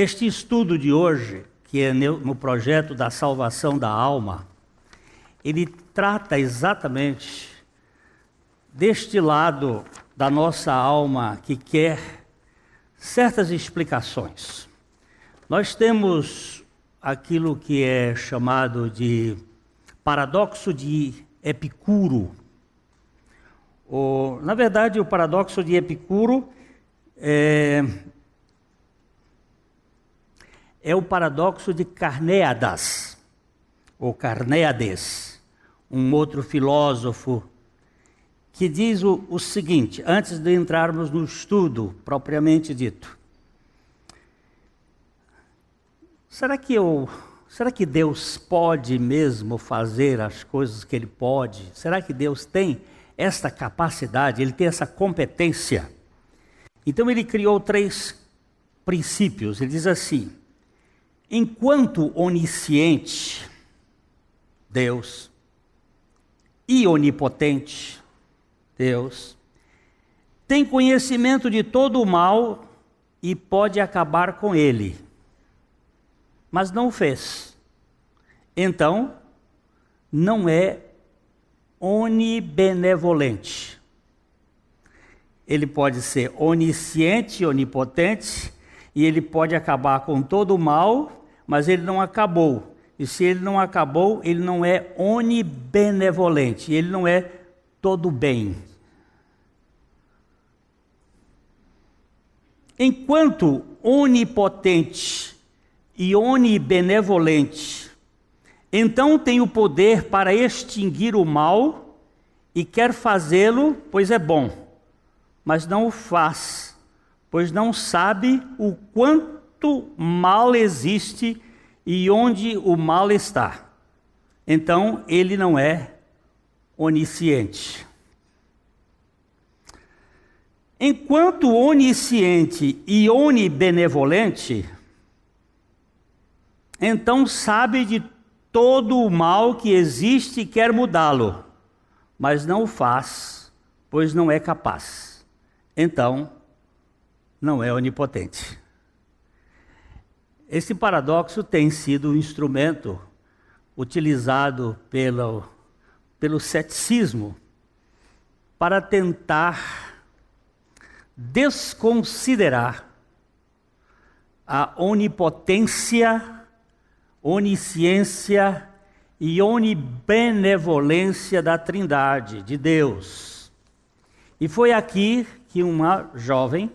Este estudo de hoje, que é no projeto da salvação da alma, ele trata exatamente deste lado da nossa alma que quer certas explicações. Nós temos aquilo que é chamado de paradoxo de Epicuro. O, na verdade, o paradoxo de Epicuro é, é o paradoxo de Carneadas, ou Carneades, um outro filósofo, que diz o, o seguinte, antes de entrarmos no estudo propriamente dito. Será que eu Será que Deus pode mesmo fazer as coisas que Ele pode? Será que Deus tem esta capacidade, Ele tem essa competência? Então ele criou três princípios. Ele diz assim: Enquanto onisciente, Deus, e onipotente, Deus, tem conhecimento de todo o mal e pode acabar com ele, mas não o fez. Então, não é onibenevolente. Ele pode ser onisciente, onipotente, e ele pode acabar com todo o mal, mas ele não acabou. E se ele não acabou, ele não é onibenevolente, ele não é todo bem. Enquanto onipotente e onibenevolente, então tem o poder para extinguir o mal e quer fazê-lo, pois é bom, mas não o faz, pois não sabe o quanto quanto mal existe e onde o mal está. Então, ele não é onisciente. Enquanto onisciente e onibenevolente, então sabe de todo o mal que existe e quer mudá-lo, mas não o faz, pois não é capaz. Então, não é onipotente. Esse paradoxo tem sido um instrumento utilizado pelo, pelo ceticismo para tentar desconsiderar a onipotência, onisciência e onibenevolência da Trindade, de Deus. E foi aqui que uma jovem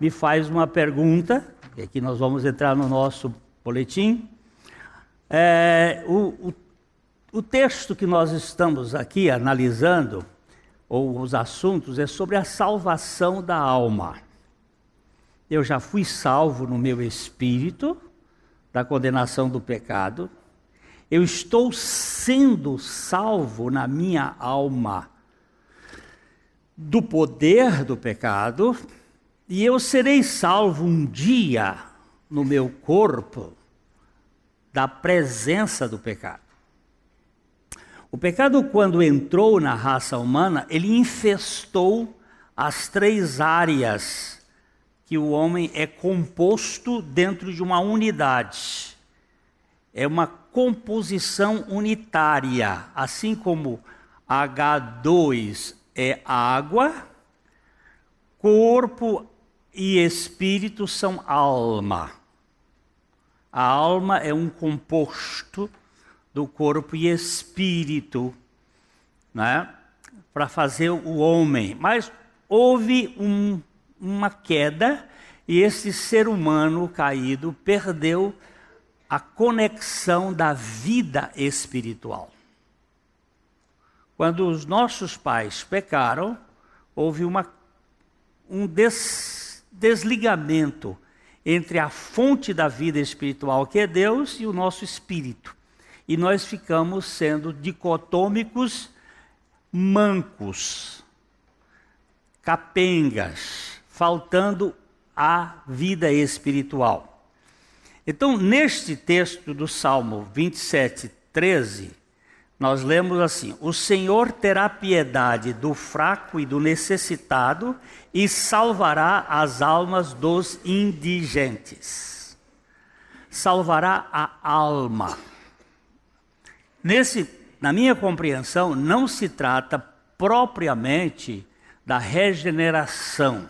me faz uma pergunta e aqui nós vamos entrar no nosso boletim. É, o, o, o texto que nós estamos aqui analisando, ou os assuntos, é sobre a salvação da alma. Eu já fui salvo no meu espírito da condenação do pecado, eu estou sendo salvo na minha alma do poder do pecado, e eu serei salvo um dia no meu corpo da presença do pecado. O pecado, quando entrou na raça humana, ele infestou as três áreas que o homem é composto dentro de uma unidade. É uma composição unitária, assim como H2 é água, corpo e espírito são alma. A alma é um composto do corpo e espírito, né? Para fazer o homem. Mas houve um, uma queda e esse ser humano caído perdeu a conexão da vida espiritual. Quando os nossos pais pecaram, houve uma, um des desligamento entre a fonte da vida espiritual, que é Deus, e o nosso espírito. E nós ficamos sendo dicotômicos, mancos, capengas, faltando à vida espiritual. Então, neste texto do Salmo 27, 13, nós lemos assim: O Senhor terá piedade do fraco e do necessitado e salvará as almas dos indigentes. Salvará a alma. Nesse, na minha compreensão, não se trata propriamente da regeneração,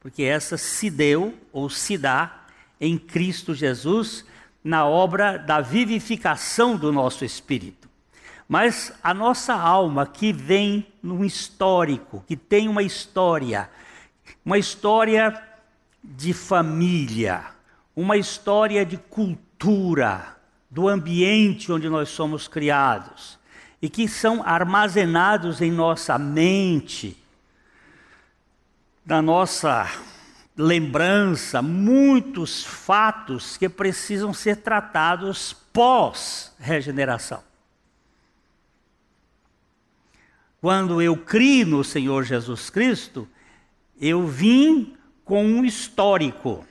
porque essa se deu ou se dá em Cristo Jesus na obra da vivificação do nosso espírito. Mas a nossa alma que vem num histórico, que tem uma história, uma história de família, uma história de cultura, do ambiente onde nós somos criados e que são armazenados em nossa mente, na nossa lembrança, muitos fatos que precisam ser tratados pós-regeneração. Quando eu crio no Senhor Jesus Cristo, eu vim com um histórico,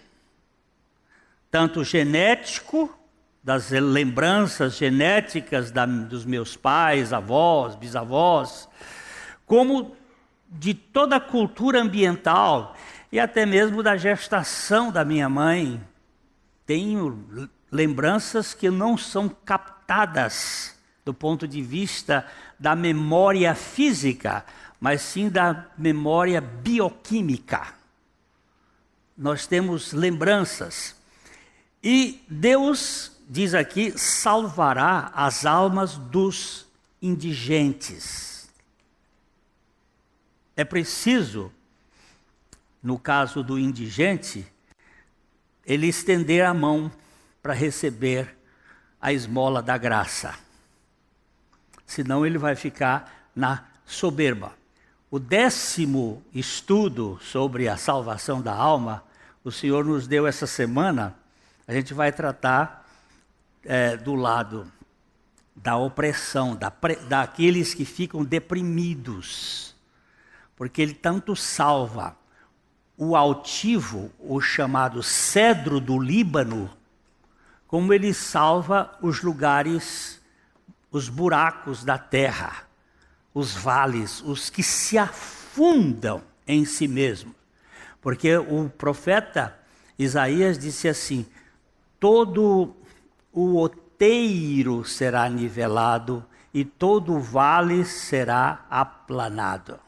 tanto genético, das lembranças genéticas da, dos meus pais, avós, bisavós, como de toda a cultura ambiental e até mesmo da gestação da minha mãe. Tenho lembranças que não são captadas do ponto de vista da memória física, mas sim da memória bioquímica. Nós temos lembranças. E Deus, diz aqui, salvará as almas dos indigentes. É preciso, no caso do indigente, ele estender a mão para receber a esmola da graça. Senão ele vai ficar na soberba. O décimo estudo sobre a salvação da alma, o Senhor nos deu essa semana. A gente vai tratar é, do lado da opressão, da, daqueles que ficam deprimidos, porque Ele tanto salva o altivo, o chamado cedro do Líbano, como Ele salva os lugares, os buracos da terra os vales, os que se afundam em si mesmos. Porque o profeta Isaías disse assim: todo o outeiro será nivelado e todo o vale será aplanado.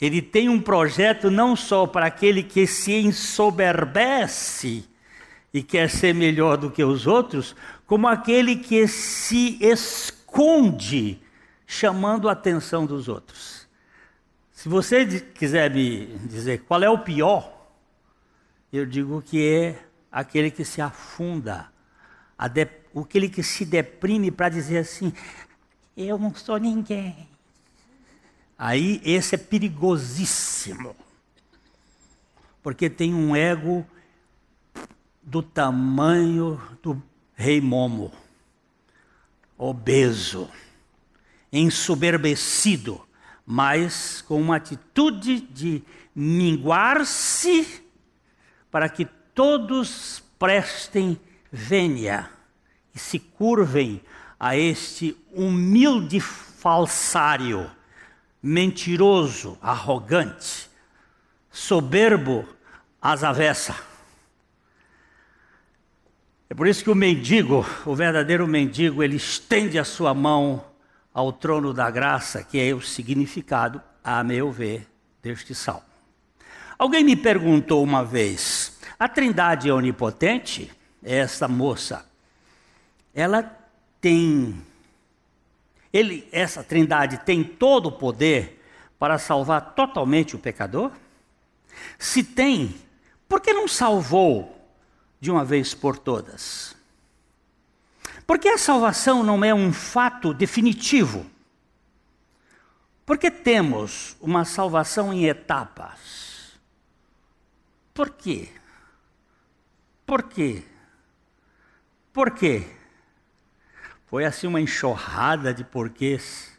Ele tem um projeto não só para aquele que se ensoberbece e quer ser melhor do que os outros, como aquele que se esconde chamando a atenção dos outros. Se você quiser me dizer qual é o pior, eu digo que é aquele que se afunda, aquele que se deprime para dizer assim: eu não sou ninguém. Aí esse é perigosíssimo, porque tem um ego do tamanho do rei Momo, obeso ensoberbecido, mas com uma atitude de minguar-se para que todos prestem vênia e se curvem a este humilde falsário, mentiroso, arrogante, soberbo às avessa. É por isso que o mendigo, o verdadeiro mendigo, ele estende a sua mão ao trono da graça, que é o significado, a meu ver, deste salmo. Alguém me perguntou uma vez: a Trindade é onipotente? Essa moça, ela tem. Ele, essa Trindade tem todo o poder para salvar totalmente o pecador? Se tem, por que não salvou de uma vez por todas? Porque a salvação não é um fato definitivo. Porque temos uma salvação em etapas. Por quê? Por quê? Por quê? Foi assim uma enxurrada de porquês.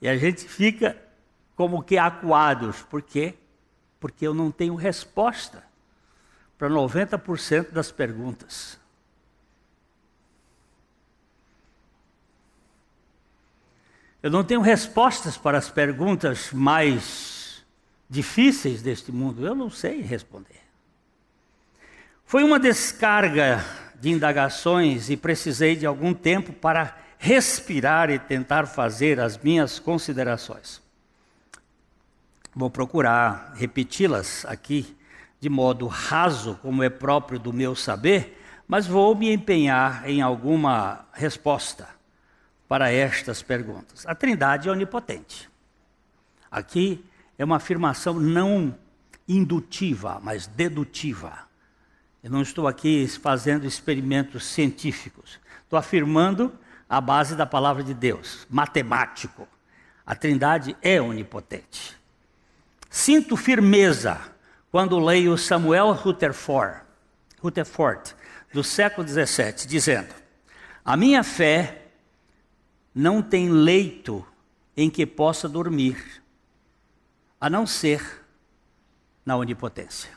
E a gente fica como que acuados. Por quê? Porque eu não tenho resposta para 90% das perguntas. Eu não tenho respostas para as perguntas mais difíceis deste mundo. Eu não sei responder. Foi uma descarga de indagações e precisei de algum tempo para respirar e tentar fazer as minhas considerações. Vou procurar repeti-las aqui de modo raso, como é próprio do meu saber, mas vou me empenhar em alguma resposta para estas perguntas. A Trindade é onipotente. Aqui é uma afirmação não indutiva, mas dedutiva. Eu não estou aqui fazendo experimentos científicos. Estou afirmando a base da palavra de Deus, matemático. A Trindade é onipotente. Sinto firmeza quando leio Samuel Rutherford, Rutherford do século XVII, dizendo: A minha fé não tem leito em que possa dormir, a não ser na onipotência.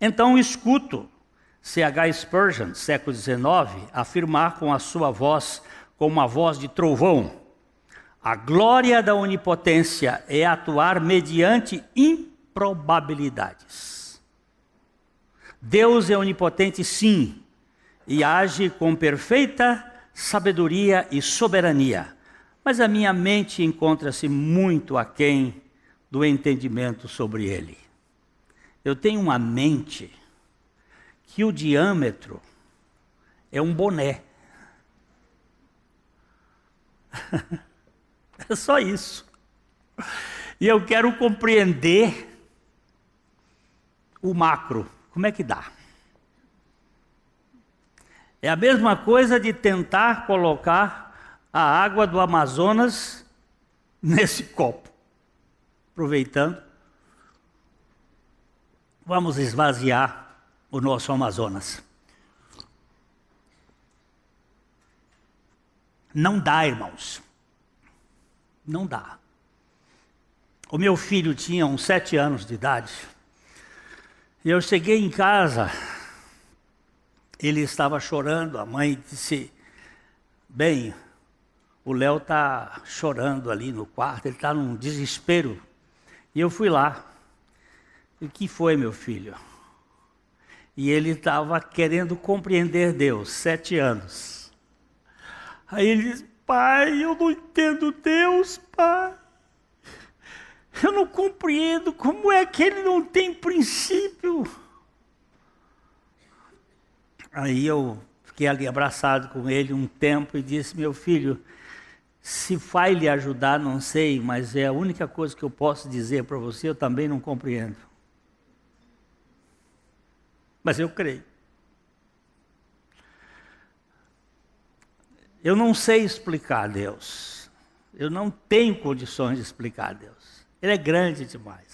Então escuto C.H. Spurgeon, século XIX, afirmar com a sua voz, com uma voz de trovão: a glória da onipotência é atuar mediante improbabilidades. Deus é onipotente, sim, e age com perfeita sabedoria e soberania, mas a minha mente encontra-se muito aquém do entendimento sobre ele. Eu tenho uma mente que o diâmetro é um boné. é só isso. E eu quero compreender o macro. Como é que dá? É a mesma coisa de tentar colocar a água do Amazonas nesse copo. Aproveitando, vamos esvaziar o nosso Amazonas. Não dá, irmãos. Não dá. O meu filho tinha uns sete anos de idade. E eu cheguei em casa ele estava chorando, a mãe disse: Bem, o Léo está chorando ali no quarto, ele está num desespero. E eu fui lá. E que foi, meu filho? E ele estava querendo compreender Deus, sete anos. Aí ele disse: Pai, eu não entendo Deus, pai. Eu não compreendo como é que ele não tem princípio. Aí eu fiquei ali abraçado com ele um tempo e disse: Meu filho, se vai lhe ajudar, não sei, mas é a única coisa que eu posso dizer para você, eu também não compreendo. Mas eu creio. Eu não sei explicar a Deus. Eu não tenho condições de explicar a Deus. Ele é grande demais.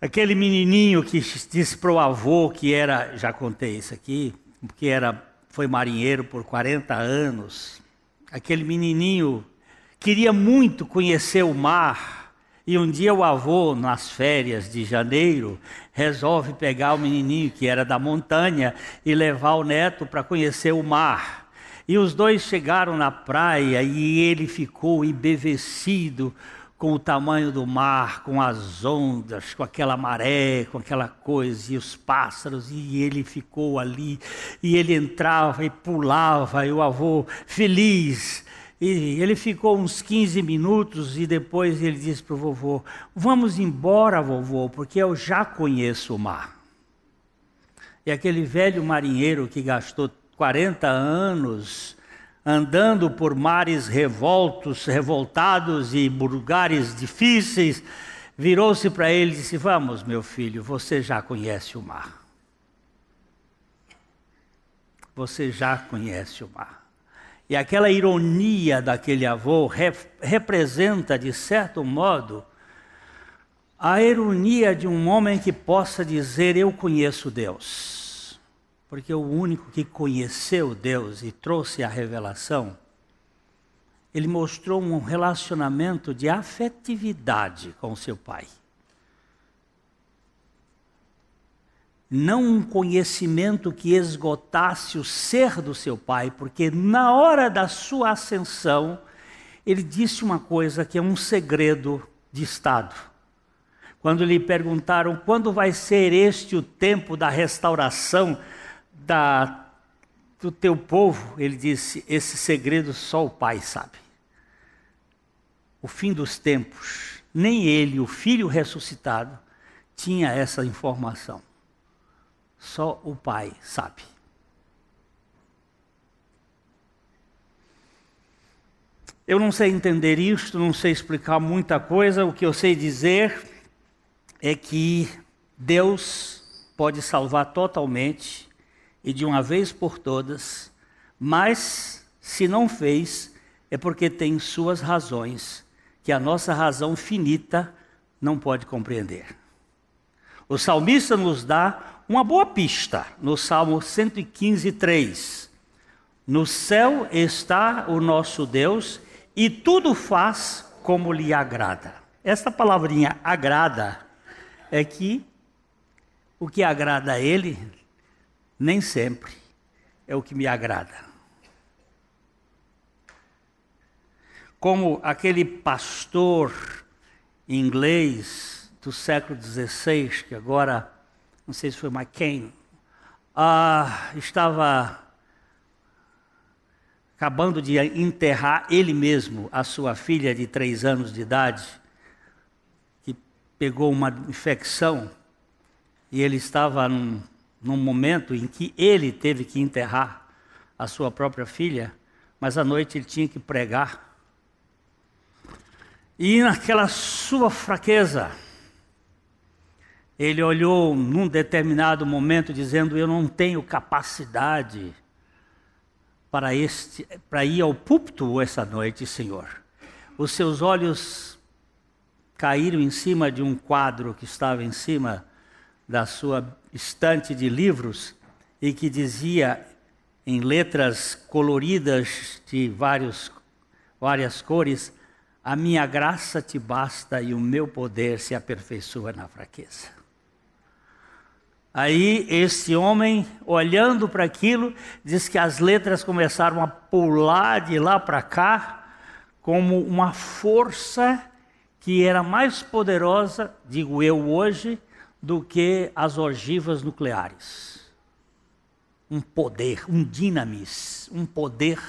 Aquele menininho que disse para o avô que era, já contei isso aqui, que era, foi marinheiro por 40 anos. Aquele menininho queria muito conhecer o mar. E um dia o avô, nas férias de janeiro, resolve pegar o menininho que era da montanha e levar o neto para conhecer o mar. E os dois chegaram na praia e ele ficou embevecido com o tamanho do mar, com as ondas, com aquela maré, com aquela coisa, e os pássaros, e ele ficou ali, e ele entrava e pulava, e o avô feliz. E ele ficou uns 15 minutos e depois ele disse para o vovô: Vamos embora, vovô, porque eu já conheço o mar. E aquele velho marinheiro que gastou 40 anos andando por mares revoltos, revoltados e lugares difíceis, virou-se para ele e disse: Vamos, meu filho, você já conhece o mar. Você já conhece o mar. E aquela ironia daquele avô representa, de certo modo, a ironia de um homem que possa dizer: Eu conheço Deus. Porque o único que conheceu Deus e trouxe a revelação, ele mostrou um relacionamento de afetividade com seu pai. Não um conhecimento que esgotasse o ser do seu pai, porque na hora da sua ascensão, ele disse uma coisa que é um segredo de Estado. Quando lhe perguntaram quando vai ser este o tempo da restauração da, do teu povo, ele disse: esse segredo só o Pai sabe. O fim dos tempos, nem ele, o filho ressuscitado, tinha essa informação. Só o Pai sabe. Eu não sei entender isto, não sei explicar muita coisa, o que eu sei dizer é que Deus pode salvar totalmente e de uma vez por todas, mas se não fez, é porque tem suas razões, que a nossa razão finita não pode compreender. O salmista nos dá uma boa pista no Salmo 115, 3. No céu está o nosso Deus e tudo faz como lhe agrada. Esta palavrinha agrada é que o que agrada a ele nem sempre é o que me agrada. Como aquele pastor inglês do século XVI, que agora, não sei se foi McCain, ah, estava acabando de enterrar ele mesmo a sua filha de três anos de idade, que pegou uma infecção, e ele estava num num momento em que ele teve que enterrar a sua própria filha, mas à noite ele tinha que pregar. E naquela sua fraqueza, ele olhou num determinado momento dizendo: Eu não tenho capacidade para, este, para ir ao púlpito essa noite, Senhor. Os seus olhos caíram em cima de um quadro que estava em cima da sua estante de livros e que dizia em letras coloridas de vários, várias cores: A minha graça te basta e o meu poder se aperfeiçoa na fraqueza. Aí esse homem, olhando para aquilo, diz que as letras começaram a pular de lá para cá, como uma força que era mais poderosa, digo eu hoje, do que as ogivas nucleares. Um poder, um dinamis, um poder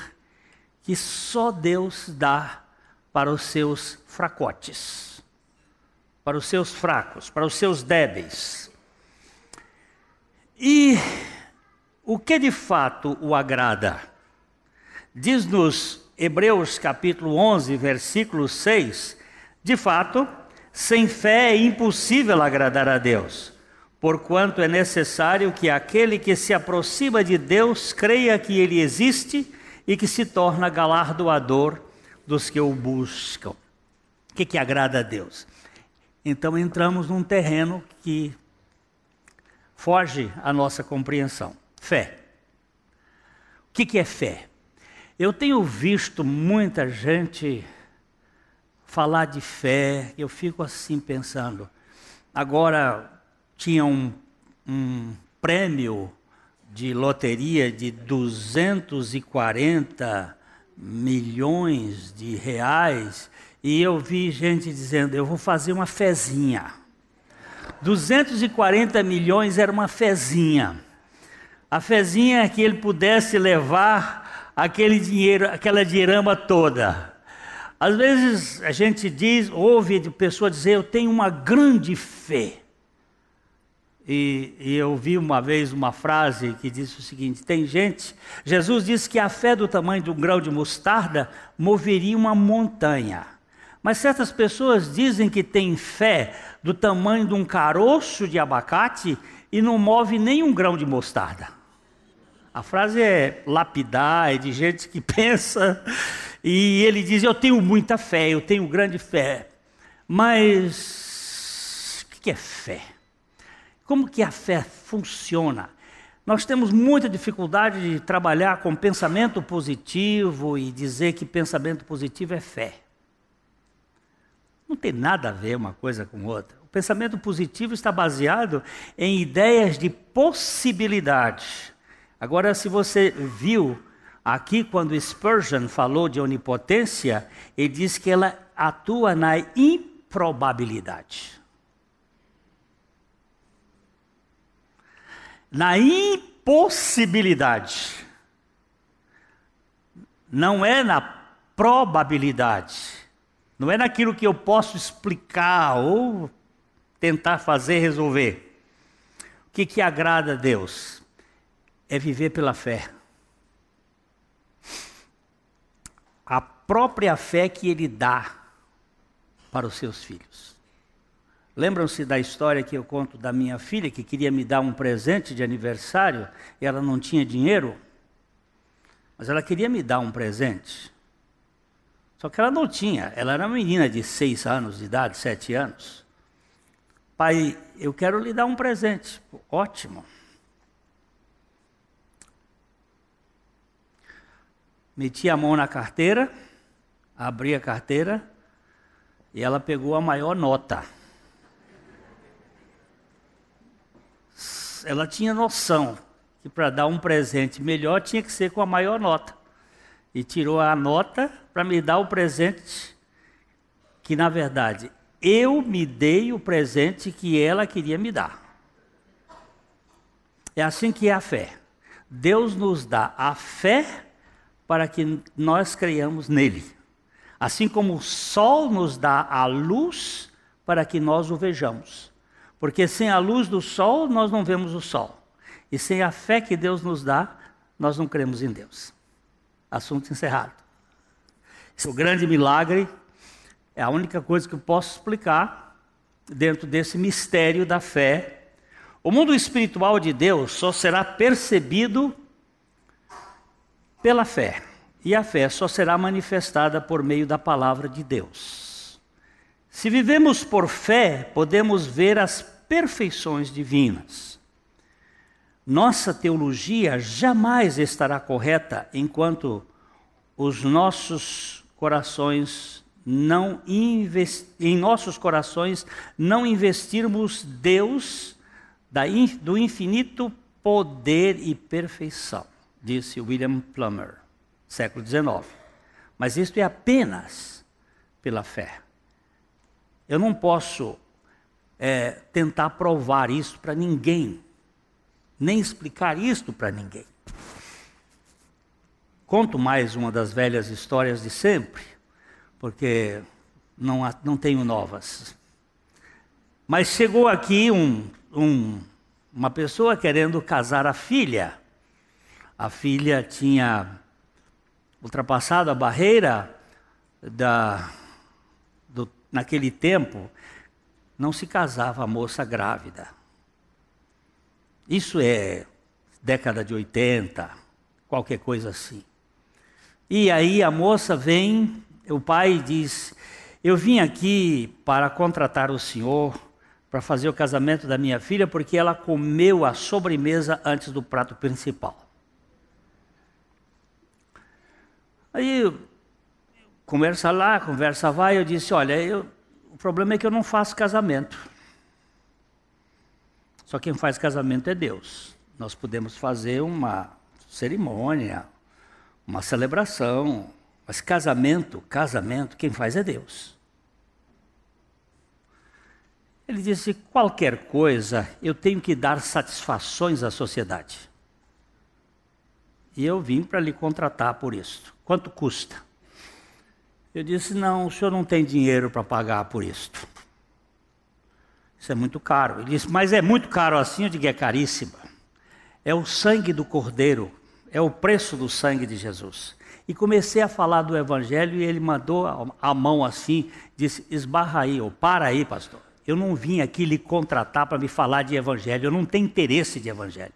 que só Deus dá para os seus fracotes, para os seus fracos, para os seus débeis. E o que de fato o agrada? Diz-nos Hebreus capítulo 11, versículo 6, de fato, sem fé é impossível agradar a Deus, porquanto é necessário que aquele que se aproxima de Deus creia que ele existe e que se torna galardoador dos que o buscam. O que, que agrada a Deus? Então entramos num terreno que foge à nossa compreensão. Fé. O que, que é fé? Eu tenho visto muita gente falar de fé, eu fico assim pensando. Agora tinha um, um prêmio de loteria de 240 milhões de reais e eu vi gente dizendo: eu vou fazer uma fezinha. 240 milhões era uma fezinha. A fezinha é que ele pudesse levar aquele dinheiro, aquela dirama toda. Às vezes a gente diz, ouve de pessoa dizer, eu tenho uma grande fé. E, e, eu vi uma vez uma frase que disse o seguinte: tem gente, Jesus disse que a fé do tamanho de um grão de mostarda moveria uma montanha. Mas certas pessoas dizem que tem fé do tamanho de um caroço de abacate e não move nem um grão de mostarda. A frase é lapidar, é de gente que pensa e ele diz: Eu tenho muita fé, eu tenho grande fé. Mas o que é fé? Como que a fé funciona? Nós temos muita dificuldade de trabalhar com pensamento positivo e dizer que pensamento positivo é fé. Não tem nada a ver uma coisa com outra. O pensamento positivo está baseado em ideias de possibilidade. Agora, se você viu Aqui, quando Spurgeon falou de onipotência, ele diz que ela atua na improbabilidade. Na impossibilidade. Não é na probabilidade. Não é naquilo que eu posso explicar ou tentar fazer resolver. O que, que agrada a Deus? É viver pela fé. própria fé que ele dá para os seus filhos. Lembram-se da história que eu conto da minha filha que queria me dar um presente de aniversário e ela não tinha dinheiro? Mas ela queria me dar um presente. Só que ela não tinha, ela era uma menina de seis anos de idade, sete anos. Pai, eu quero lhe dar um presente. Ótimo. Meti a mão na carteira abri a carteira e ela pegou a maior nota. Ela tinha noção que para dar um presente melhor tinha que ser com a maior nota. E tirou a nota para me dar o presente que, na verdade, eu me dei o presente que ela queria me dar. É assim que é a fé. Deus nos dá a fé para que nós creiamos nele. Assim como o sol nos dá a luz para que nós o vejamos. Porque sem a luz do sol, nós não vemos o sol. E sem a fé que Deus nos dá, nós não cremos em Deus. Assunto encerrado. Esse é o grande milagre, é a única coisa que eu posso explicar dentro desse mistério da fé o mundo espiritual de Deus só será percebido pela fé. E a fé só será manifestada por meio da palavra de Deus. Se vivemos por fé, podemos ver as perfeições divinas. Nossa teologia jamais estará correta enquanto os nossos corações não em nossos corações não investirmos Deus da in... do infinito poder e perfeição, disse William Plummer século XIX. Mas isto é apenas pela fé. Eu não posso é, tentar provar isso para ninguém, nem explicar isto para ninguém. Conto mais uma das velhas histórias de sempre, porque não, há, não tenho novas. Mas chegou aqui um, um, uma pessoa querendo casar a filha. A filha tinha ultrapassado a barreira da, do, naquele tempo, não se casava a moça grávida. Isso é década de 80, qualquer coisa assim. E aí a moça vem, o pai diz: Eu vim aqui para contratar o senhor para fazer o casamento da minha filha, porque ela comeu a sobremesa antes do prato principal. Aí, conversa lá, conversa vai, eu disse, olha, eu, o problema é que eu não faço casamento. Só quem faz casamento é Deus. Nós podemos fazer uma cerimônia, uma celebração, mas casamento, casamento, quem faz é Deus. Ele disse: qualquer coisa eu tenho que dar satisfações à sociedade. E eu vim para lhe contratar por isso. Quanto custa? Eu disse: Não, o senhor não tem dinheiro para pagar por isto. Isso é muito caro. Ele disse: Mas é muito caro assim? Eu digo: É caríssima. É o sangue do cordeiro, é o preço do sangue de Jesus. E comecei a falar do evangelho e ele mandou a mão assim, disse: Esbarra aí, ou para aí, pastor. Eu não vim aqui lhe contratar para me falar de evangelho, eu não tenho interesse de evangelho,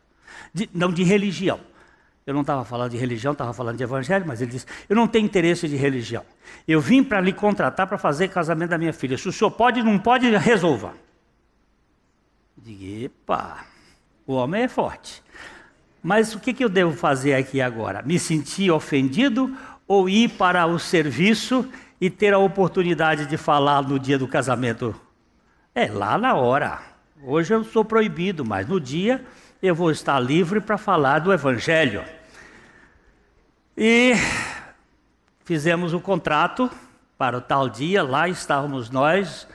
de, não de religião. Eu não estava falando de religião, estava falando de evangelho, mas ele disse: Eu não tenho interesse de religião. Eu vim para lhe contratar para fazer casamento da minha filha. Se o senhor pode ou não pode, resolva. Digo: Epa, o homem é forte. Mas o que, que eu devo fazer aqui agora? Me sentir ofendido ou ir para o serviço e ter a oportunidade de falar no dia do casamento? É lá na hora. Hoje eu sou proibido, mas no dia eu vou estar livre para falar do Evangelho. E fizemos o contrato para o tal dia, lá estávamos nós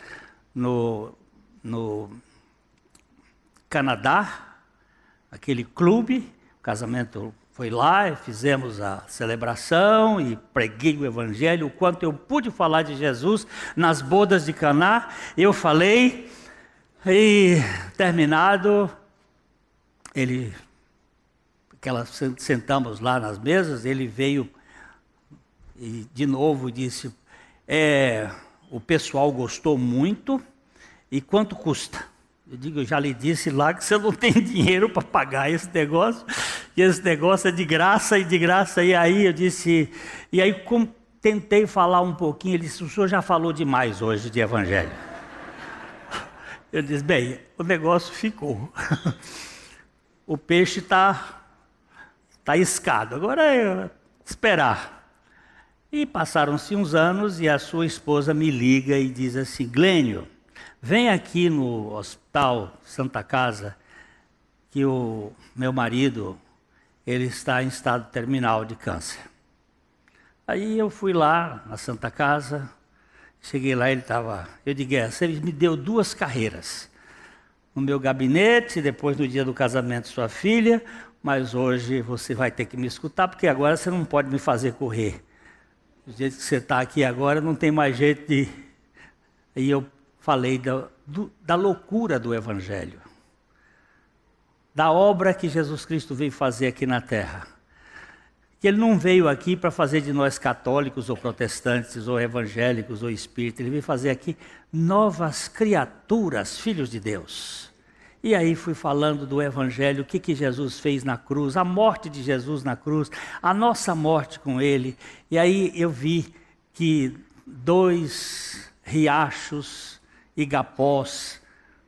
no, no Canadá, aquele clube, o casamento foi lá, fizemos a celebração e preguei o evangelho, o quanto eu pude falar de Jesus nas bodas de Caná, eu falei e terminado ele aquela, sentamos lá nas mesas, ele veio e de novo disse: é, o pessoal gostou muito, e quanto custa? Eu digo, eu já lhe disse lá que você não tem dinheiro para pagar esse negócio, e esse negócio é de graça e de graça. E aí eu disse, e aí como tentei falar um pouquinho, ele disse, o senhor já falou demais hoje de evangelho. Eu disse, bem, o negócio ficou. o peixe está tá escado. Tá Agora é esperar. E passaram-se uns anos e a sua esposa me liga e diz assim: Glênio, vem aqui no hospital Santa Casa que o meu marido ele está em estado terminal de câncer. Aí eu fui lá na Santa Casa, cheguei lá ele estava. Eu digo: é, você me deu duas carreiras no meu gabinete, depois no dia do casamento de sua filha, mas hoje você vai ter que me escutar, porque agora você não pode me fazer correr. Do jeito que você está aqui agora, não tem mais jeito de. E eu falei da, do, da loucura do Evangelho, da obra que Jesus Cristo veio fazer aqui na terra. Que ele não veio aqui para fazer de nós católicos ou protestantes ou evangélicos ou espíritas, ele veio fazer aqui novas criaturas, filhos de Deus. E aí fui falando do Evangelho, o que, que Jesus fez na cruz, a morte de Jesus na cruz, a nossa morte com Ele. E aí eu vi que dois riachos e igapós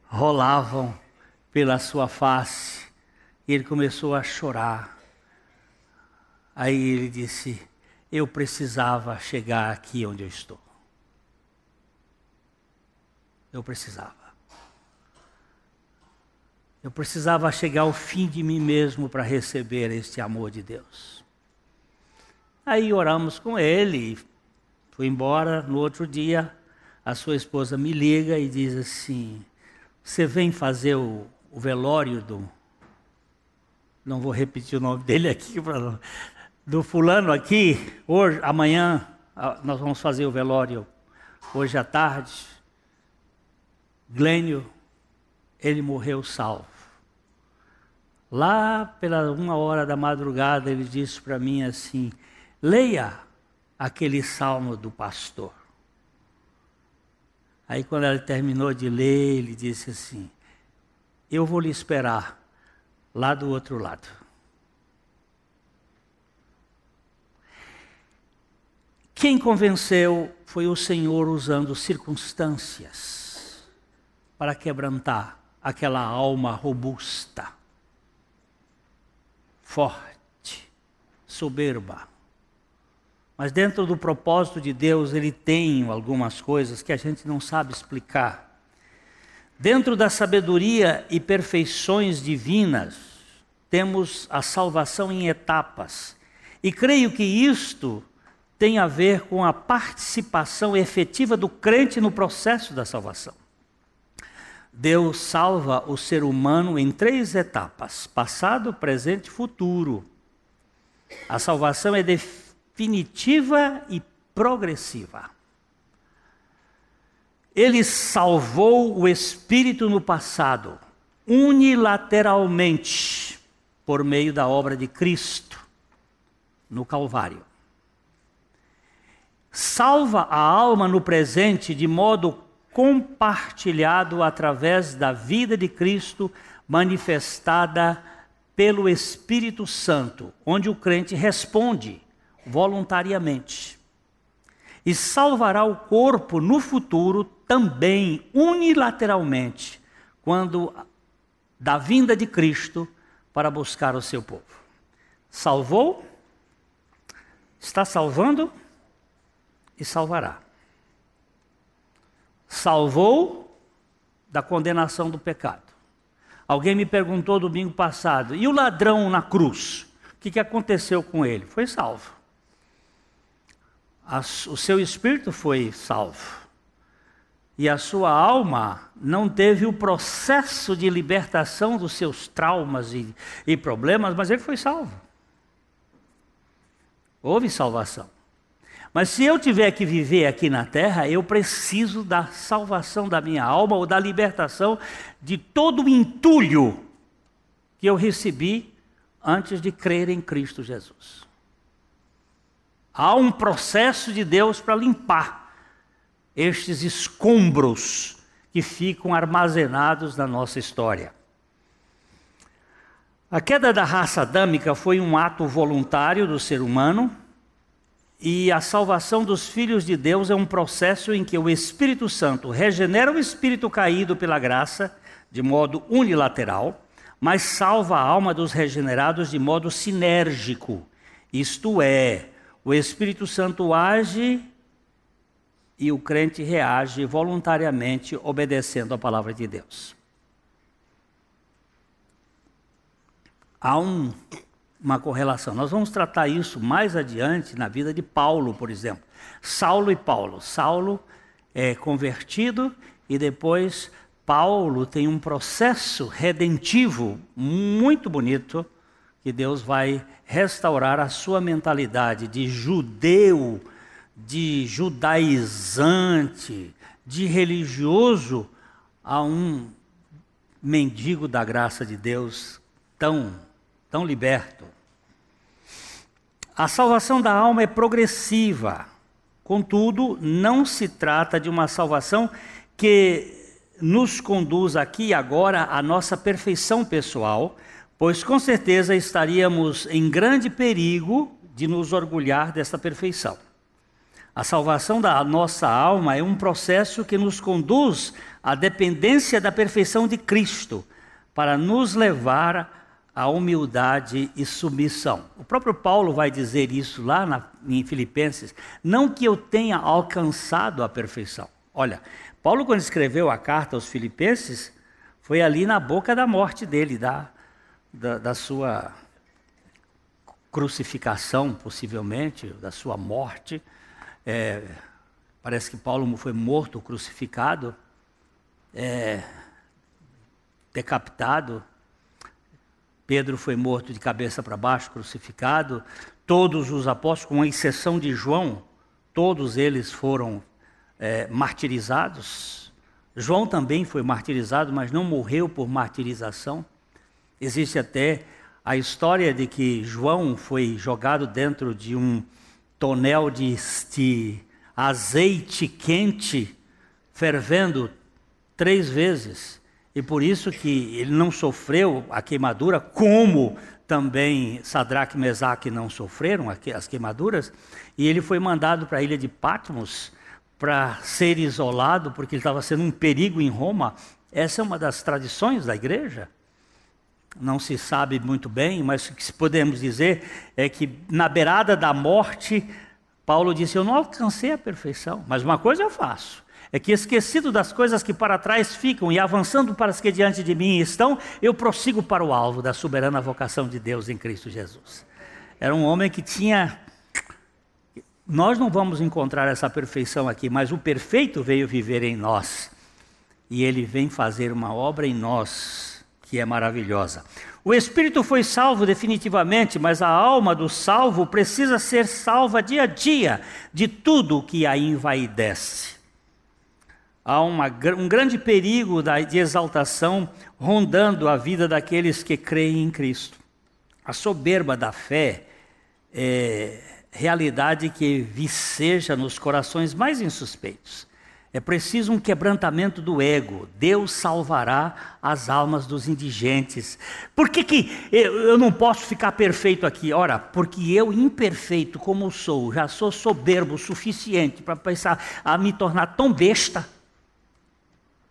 rolavam pela sua face. E ele começou a chorar. Aí ele disse: Eu precisava chegar aqui onde eu estou. Eu precisava. Eu precisava chegar ao fim de mim mesmo para receber este amor de Deus. Aí oramos com ele, fui embora. No outro dia, a sua esposa me liga e diz assim: Você vem fazer o, o velório do. Não vou repetir o nome dele aqui, pra, do fulano aqui, hoje, amanhã, nós vamos fazer o velório hoje à tarde. Glênio ele morreu salvo. Lá pela uma hora da madrugada, ele disse para mim assim: leia aquele salmo do pastor. Aí, quando ela terminou de ler, ele disse assim: Eu vou lhe esperar lá do outro lado. Quem convenceu foi o Senhor usando circunstâncias para quebrantar aquela alma robusta, forte, soberba. Mas dentro do propósito de Deus, ele tem algumas coisas que a gente não sabe explicar. Dentro da sabedoria e perfeições divinas, temos a salvação em etapas. E creio que isto tem a ver com a participação efetiva do crente no processo da salvação. Deus salva o ser humano em três etapas: passado, presente e futuro. A salvação é definitiva e progressiva. Ele salvou o espírito no passado, unilateralmente, por meio da obra de Cristo no Calvário. Salva a alma no presente de modo compartilhado através da vida de Cristo manifestada pelo Espírito Santo, onde o crente responde voluntariamente. E salvará o corpo no futuro também unilateralmente, quando da vinda de Cristo para buscar o seu povo. Salvou, está salvando e salvará salvou da condenação do pecado. Alguém me perguntou domingo passado: e o ladrão na cruz? O que, que aconteceu com ele? Foi salvo. As, o seu espírito foi salvo. E a sua alma não teve o processo de libertação dos seus traumas e, e problemas, mas ele foi salvo. Houve salvação. Mas se eu tiver que viver aqui na terra, eu preciso da salvação da minha alma ou da libertação de todo o entulho que eu recebi antes de crer em Cristo Jesus. Há um processo de Deus para limpar estes escombros que ficam armazenados na nossa história. A queda da raça adâmica foi um ato voluntário do ser humano e a salvação dos filhos de Deus é um processo em que o Espírito Santo regenera o espírito caído pela graça, de modo unilateral, mas salva a alma dos regenerados de modo sinérgico. Isto é, o Espírito Santo age e o crente reage voluntariamente, obedecendo a palavra de Deus. Há um uma correlação. Nós vamos tratar isso mais adiante na vida de Paulo, por exemplo. Saulo e Paulo. Saulo é convertido e depois Paulo tem um processo redentivo muito bonito que Deus vai restaurar a sua mentalidade de judeu, de judaizante, de religioso a um mendigo da graça de Deus tão tão liberto. A salvação da alma é progressiva, contudo, não se trata de uma salvação que nos conduz aqui e agora à nossa perfeição pessoal, pois com certeza estaríamos em grande perigo de nos orgulhar desta perfeição. A salvação da nossa alma é um processo que nos conduz à dependência da perfeição de Cristo, para nos levar a a humildade e submissão. O próprio Paulo vai dizer isso lá na, em Filipenses, não que eu tenha alcançado a perfeição. Olha, Paulo, quando escreveu a carta aos Filipenses, foi ali na boca da morte dele, da, da, da sua crucificação, possivelmente, da sua morte. É, parece que Paulo foi morto, crucificado, é, decapitado. Pedro foi morto de cabeça para baixo, crucificado. Todos os apóstolos, com exceção de João, todos eles foram é, martirizados. João também foi martirizado, mas não morreu por martirização. Existe até a história de que João foi jogado dentro de um tonel de, de azeite quente, fervendo três vezes. E por isso que ele não sofreu a queimadura, como também Sadraque e Mesaque não sofreram as queimaduras, e ele foi mandado para a ilha de Patmos para ser isolado, porque ele estava sendo um perigo em Roma. Essa é uma das tradições da igreja. Não se sabe muito bem, mas o que podemos dizer é que na beirada da morte, Paulo disse: Eu não alcancei a perfeição, mas uma coisa eu faço é que esquecido das coisas que para trás ficam e avançando para as que diante de mim estão, eu prossigo para o alvo da soberana vocação de Deus em Cristo Jesus. Era um homem que tinha. Nós não vamos encontrar essa perfeição aqui, mas o perfeito veio viver em nós. E ele vem fazer uma obra em nós que é maravilhosa. O espírito foi salvo definitivamente, mas a alma do salvo precisa ser salva dia a dia de tudo o que a envaidece há uma, um grande perigo de exaltação rondando a vida daqueles que creem em Cristo. A soberba da fé é realidade que viceja nos corações mais insuspeitos. É preciso um quebrantamento do ego. Deus salvará as almas dos indigentes. Por que, que eu não posso ficar perfeito aqui? Ora, porque eu, imperfeito como sou, já sou soberbo o suficiente para pensar a me tornar tão besta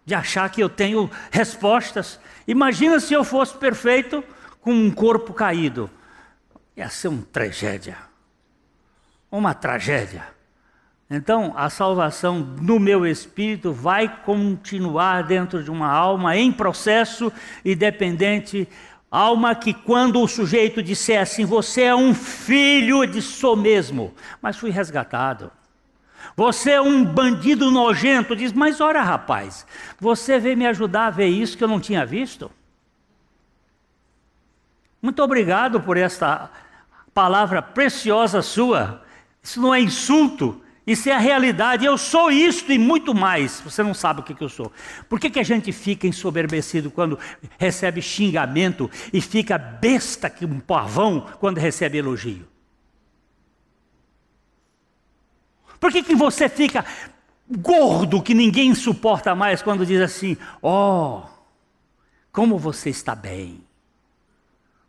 de achar que eu tenho respostas. Imagina se eu fosse perfeito com um corpo caído. Ia ser uma tragédia. Uma tragédia. Então, a salvação no meu espírito vai continuar dentro de uma alma em processo e dependente. Alma que, quando o sujeito disser assim, você é um filho de si mesmo, mas fui resgatado. Você é um bandido nojento. Diz, mas ora, rapaz, você veio me ajudar a ver isso que eu não tinha visto? Muito obrigado por esta palavra preciosa sua. Isso não é insulto, isso é a realidade. Eu sou isto e muito mais. Você não sabe o que, eu sou. Por que, que a gente fica ensoberbecido quando recebe xingamento e fica besta que um pavão quando recebe elogio? Por que, que você fica gordo que ninguém suporta mais quando diz assim: Oh, como você está bem?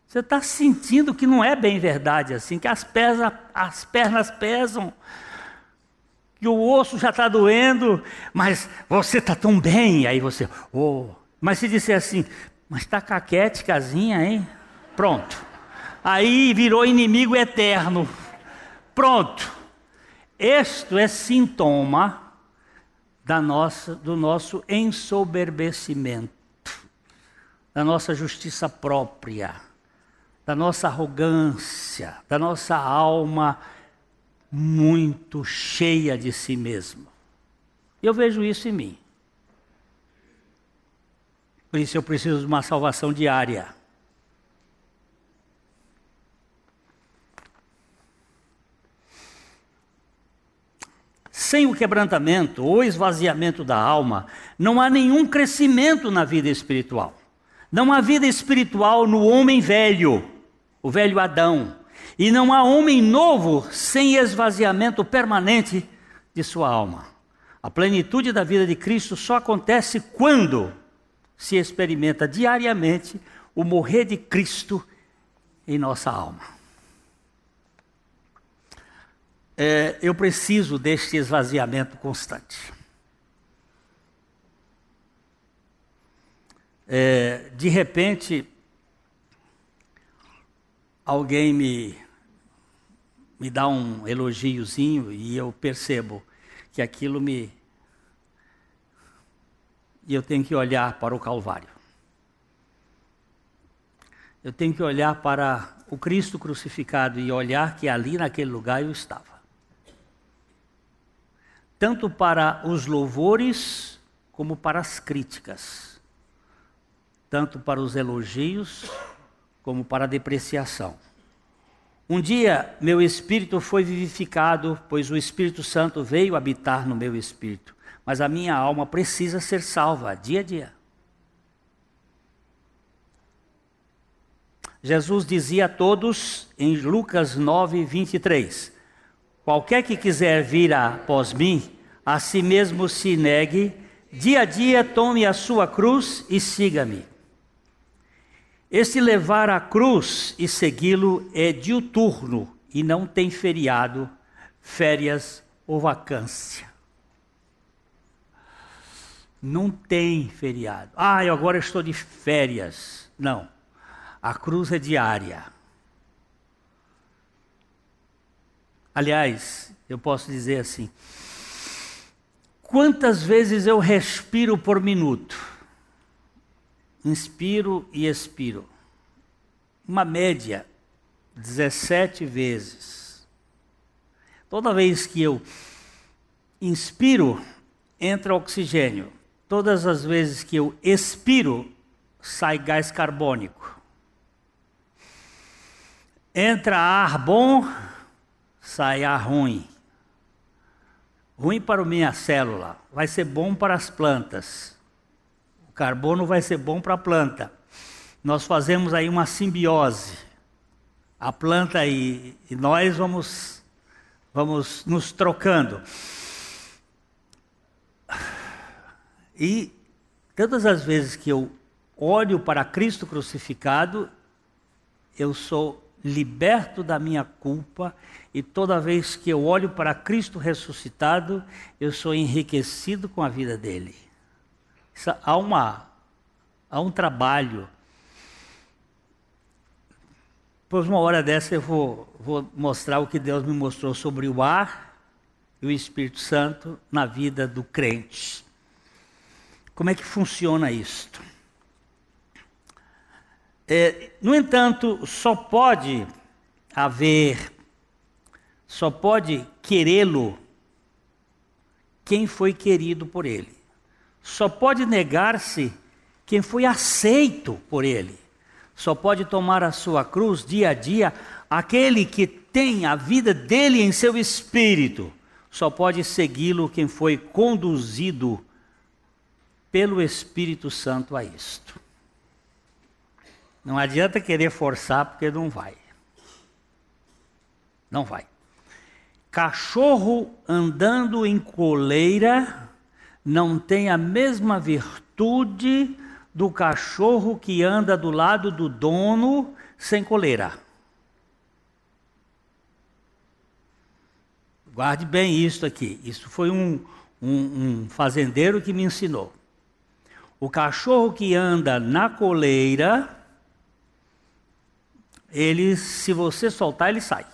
Você está sentindo que não é bem verdade assim, que as pernas, as pernas pesam, que o osso já está doendo, mas você está tão bem. Aí você, oh. Mas se disser assim, mas está casinha, hein? Pronto. Aí virou inimigo eterno. Pronto. Isto é sintoma da nossa, do nosso ensoberbecimento, da nossa justiça própria, da nossa arrogância, da nossa alma muito cheia de si mesma. Eu vejo isso em mim. Por isso eu preciso de uma salvação diária. Sem o quebrantamento ou esvaziamento da alma, não há nenhum crescimento na vida espiritual. Não há vida espiritual no homem velho, o velho Adão. E não há homem novo sem esvaziamento permanente de sua alma. A plenitude da vida de Cristo só acontece quando se experimenta diariamente o morrer de Cristo em nossa alma é, eu preciso deste esvaziamento constante. É, de repente, alguém me, me dá um elogiozinho e eu percebo que aquilo me. E eu tenho que olhar para o Calvário. Eu tenho que olhar para o Cristo crucificado e olhar que ali naquele lugar eu estava tanto para os louvores como para as críticas, tanto para os elogios como para a depreciação. Um dia meu espírito foi vivificado, pois o Espírito Santo veio habitar no meu espírito, mas a minha alma precisa ser salva dia a dia. Jesus dizia a todos em Lucas 9, 23: Qualquer que quiser vir após mim, a si mesmo se negue, dia a dia tome a sua cruz e siga-me. Esse levar a cruz e segui-lo é diuturno e não tem feriado, férias ou vacância. Não tem feriado. Ah, eu agora estou de férias. Não. A cruz é diária. Aliás, eu posso dizer assim: quantas vezes eu respiro por minuto? Inspiro e expiro. Uma média, 17 vezes. Toda vez que eu inspiro, entra oxigênio. Todas as vezes que eu expiro, sai gás carbônico. Entra ar bom, sairá ruim. Ruim para minha célula, vai ser bom para as plantas. O carbono vai ser bom para a planta. Nós fazemos aí uma simbiose. A planta e, e nós vamos, vamos nos trocando. E todas as vezes que eu olho para Cristo crucificado, eu sou liberto da minha culpa, e toda vez que eu olho para Cristo ressuscitado, eu sou enriquecido com a vida dele. Isso, há, uma, há um trabalho. Depois, uma hora dessa, eu vou, vou mostrar o que Deus me mostrou sobre o ar e o Espírito Santo na vida do crente. Como é que funciona isto? É, no entanto, só pode haver, só pode querê-lo quem foi querido por ele. Só pode negar-se quem foi aceito por ele. Só pode tomar a sua cruz dia a dia aquele que tem a vida dele em seu espírito. Só pode segui-lo quem foi conduzido pelo Espírito Santo a isto. Não adianta querer forçar porque não vai. Não vai. Cachorro andando em coleira não tem a mesma virtude do cachorro que anda do lado do dono sem coleira. Guarde bem isso aqui. Isso foi um, um, um fazendeiro que me ensinou. O cachorro que anda na coleira ele, se você soltar, ele sai.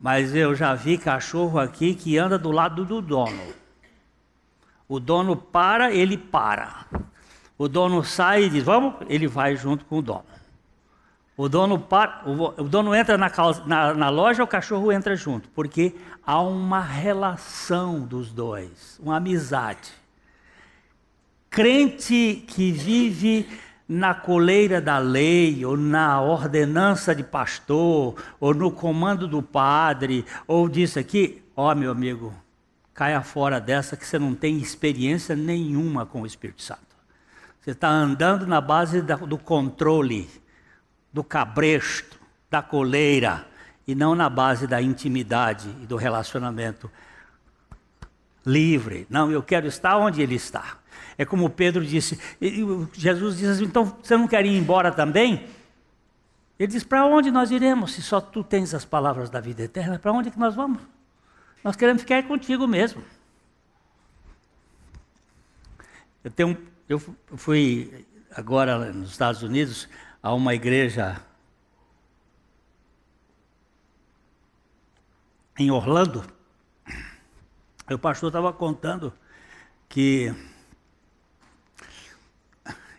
Mas eu já vi cachorro aqui que anda do lado do dono. O dono para, ele para. O dono sai e diz, vamos, ele vai junto com o dono. O dono, para, o, dono entra na, na, na loja, o cachorro entra junto, porque há uma relação dos dois, uma amizade. Crente que vive na coleira da lei, ou na ordenança de pastor, ou no comando do padre, ou disso aqui, ó meu amigo, caia fora dessa que você não tem experiência nenhuma com o Espírito Santo. Você está andando na base da, do controle, do cabresto, da coleira, e não na base da intimidade e do relacionamento livre. Não, eu quero estar onde ele está. É como Pedro disse. Jesus diz assim: então você não quer ir embora também? Ele diz: para onde nós iremos se só tu tens as palavras da vida eterna? Para onde que nós vamos? Nós queremos ficar contigo mesmo. Eu, tenho, eu fui agora nos Estados Unidos a uma igreja em Orlando. O pastor estava contando que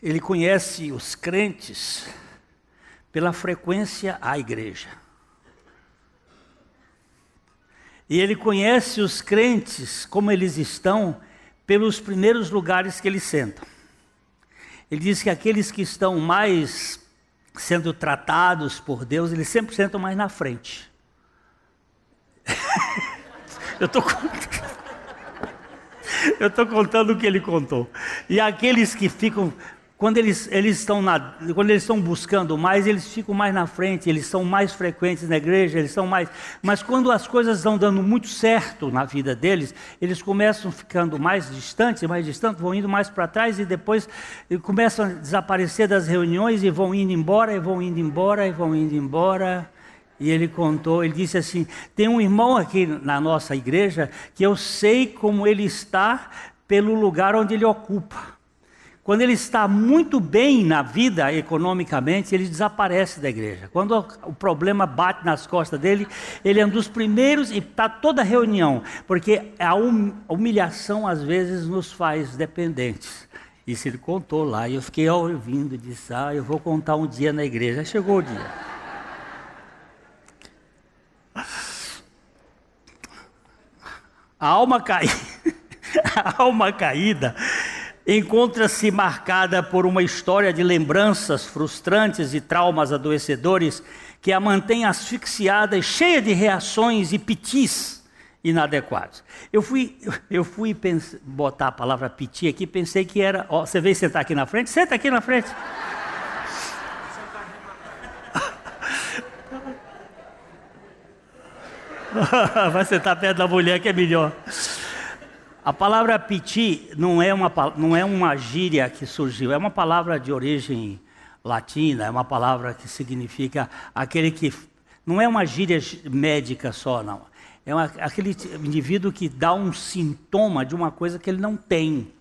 ele conhece os crentes pela frequência à igreja. E ele conhece os crentes como eles estão pelos primeiros lugares que eles sentam. Ele diz que aqueles que estão mais sendo tratados por Deus, eles sempre sentam mais na frente. Eu tô Eu estou contando o que ele contou. E aqueles que ficam quando eles, eles estão na, quando eles estão buscando mais, eles ficam mais na frente, eles são mais frequentes na igreja, eles são mais. Mas quando as coisas estão dando muito certo na vida deles, eles começam ficando mais distantes, mais distantes, vão indo mais para trás e depois começam a desaparecer das reuniões e vão indo embora, e vão indo embora, e vão indo embora. E ele contou, ele disse assim: tem um irmão aqui na nossa igreja que eu sei como ele está pelo lugar onde ele ocupa. Quando ele está muito bem na vida economicamente, ele desaparece da igreja. Quando o problema bate nas costas dele, ele é um dos primeiros e está toda reunião, porque a hum, humilhação às vezes nos faz dependentes. Isso ele contou lá, e eu fiquei ouvindo, disse: Ah, eu vou contar um dia na igreja. Aí chegou o dia. A alma cai. a alma caída encontra-se marcada por uma história de lembranças frustrantes e traumas adoecedores que a mantém asfixiada e cheia de reações e pitis inadequados. Eu fui, eu fui botar a palavra piti aqui, pensei que era. Ó, você veio sentar tá aqui na frente? Senta tá aqui na frente. Vai sentar perto da mulher que é melhor. A palavra piti não é, uma, não é uma gíria que surgiu, é uma palavra de origem latina, é uma palavra que significa aquele que. Não é uma gíria médica só, não. É uma, aquele indivíduo que dá um sintoma de uma coisa que ele não tem.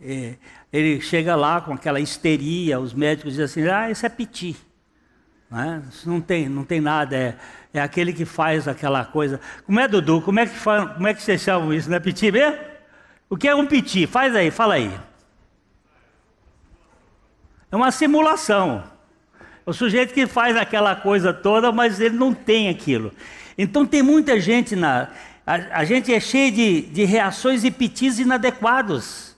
É, ele chega lá com aquela histeria, os médicos dizem assim: ah, isso é piti. Não, é? Isso não, tem, não tem nada. É, é aquele que faz aquela coisa. Como é, Dudu? Como é que, fala, como é que vocês chamam isso? Não é piti mesmo? O que é um piti? Faz aí, fala aí. É uma simulação. o sujeito que faz aquela coisa toda, mas ele não tem aquilo. Então tem muita gente na. A, a gente é cheio de, de reações e pitis inadequados.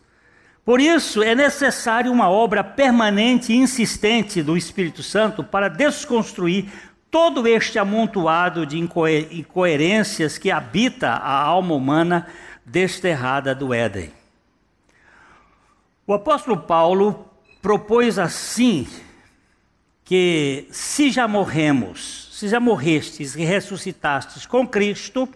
Por isso, é necessário uma obra permanente e insistente do Espírito Santo para desconstruir Todo este amontoado de incoerências que habita a alma humana desterrada do Éden. O apóstolo Paulo propôs assim que se já morremos, se já morrestes e ressuscitastes com Cristo,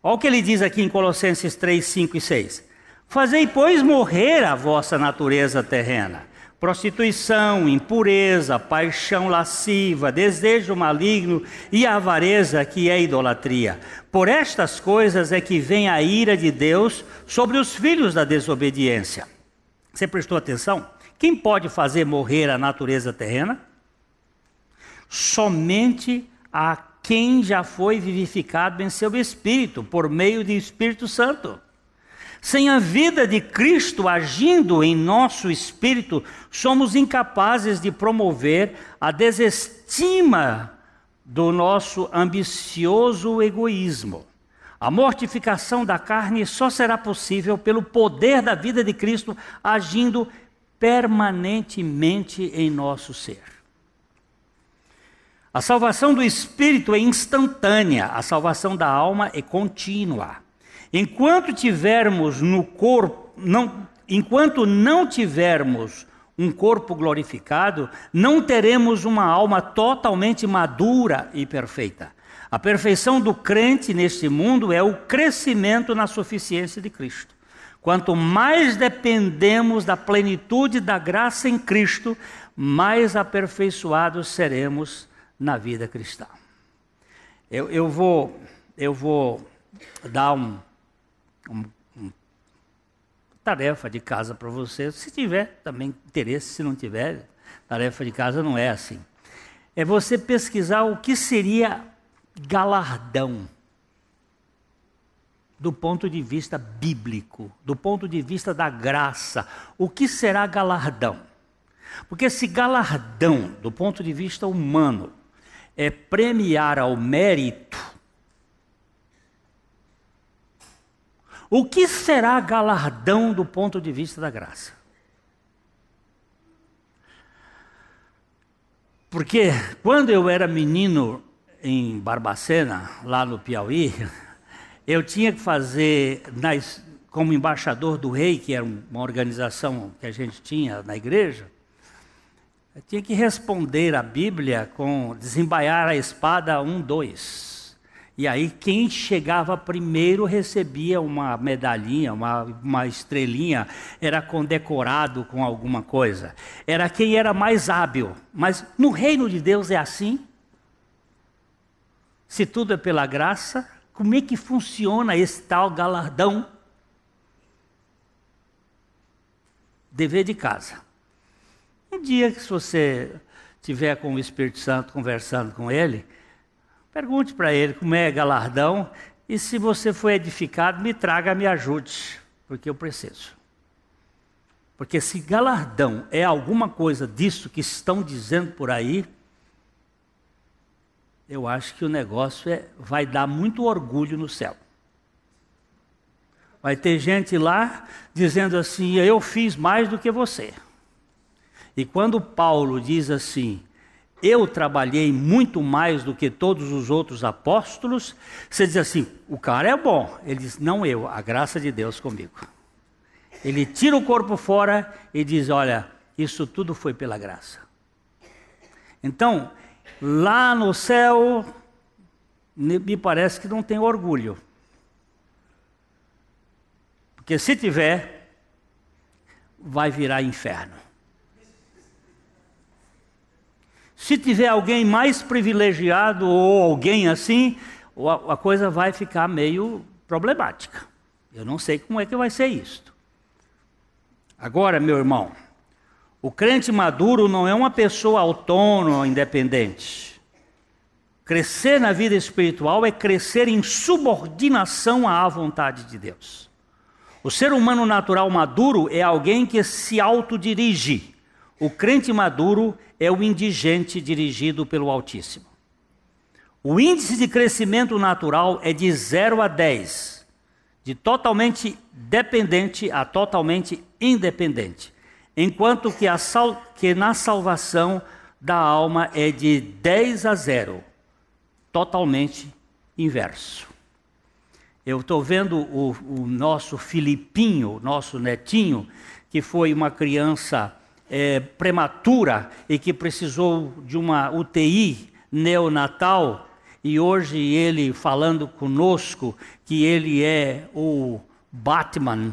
olha o que ele diz aqui em Colossenses 3, 5 e 6. Fazei, pois, morrer a vossa natureza terrena prostituição, impureza, paixão lasciva, desejo maligno e avareza, que é idolatria. Por estas coisas é que vem a ira de Deus sobre os filhos da desobediência. Você prestou atenção? Quem pode fazer morrer a natureza terrena? Somente a quem já foi vivificado em seu espírito, por meio do Espírito Santo. Sem a vida de Cristo agindo em nosso espírito, somos incapazes de promover a desestima do nosso ambicioso egoísmo. A mortificação da carne só será possível pelo poder da vida de Cristo agindo permanentemente em nosso ser. A salvação do espírito é instantânea, a salvação da alma é contínua. Enquanto tivermos no corpo, não, enquanto não tivermos um corpo glorificado, não teremos uma alma totalmente madura e perfeita. A perfeição do crente neste mundo é o crescimento na suficiência de Cristo. Quanto mais dependemos da plenitude da graça em Cristo, mais aperfeiçoados seremos na vida cristã. Eu, eu vou, eu vou dar um, um, tarefa de casa para você, se tiver também interesse, se não tiver, tarefa de casa não é assim. É você pesquisar o que seria galardão do ponto de vista bíblico, do ponto de vista da graça. O que será galardão? Porque se galardão, do ponto de vista humano, é premiar ao mérito, O que será galardão do ponto de vista da graça? Porque quando eu era menino em Barbacena, lá no Piauí, eu tinha que fazer, como embaixador do rei, que era uma organização que a gente tinha na igreja, eu tinha que responder a Bíblia com desembaiar a espada 1, 2. E aí, quem chegava primeiro recebia uma medalhinha, uma, uma estrelinha, era condecorado com alguma coisa. Era quem era mais hábil. Mas no reino de Deus é assim? Se tudo é pela graça, como é que funciona esse tal galardão? Dever de casa. Um dia que se você tiver com o Espírito Santo conversando com ele, Pergunte para ele como é galardão e se você foi edificado, me traga, me ajude, porque eu preciso. Porque se galardão é alguma coisa disso que estão dizendo por aí, eu acho que o negócio é, vai dar muito orgulho no céu. Vai ter gente lá dizendo assim: eu fiz mais do que você. E quando Paulo diz assim: eu trabalhei muito mais do que todos os outros apóstolos. Você diz assim: o cara é bom. Ele diz: não eu, a graça de Deus comigo. Ele tira o corpo fora e diz: olha, isso tudo foi pela graça. Então, lá no céu, me parece que não tem orgulho. Porque se tiver, vai virar inferno. Se tiver alguém mais privilegiado ou alguém assim, a coisa vai ficar meio problemática. Eu não sei como é que vai ser isto. Agora, meu irmão, o crente maduro não é uma pessoa autônoma, independente. Crescer na vida espiritual é crescer em subordinação à vontade de Deus. O ser humano natural maduro é alguém que se autodirige. O crente maduro é é o indigente dirigido pelo Altíssimo. O índice de crescimento natural é de 0 a 10, de totalmente dependente a totalmente independente, enquanto que, sal, que na salvação da alma é de 10 a 0, totalmente inverso. Eu estou vendo o, o nosso Filipinho, nosso netinho, que foi uma criança é, prematura e que precisou de uma UTI neonatal, e hoje ele falando conosco que ele é o Batman,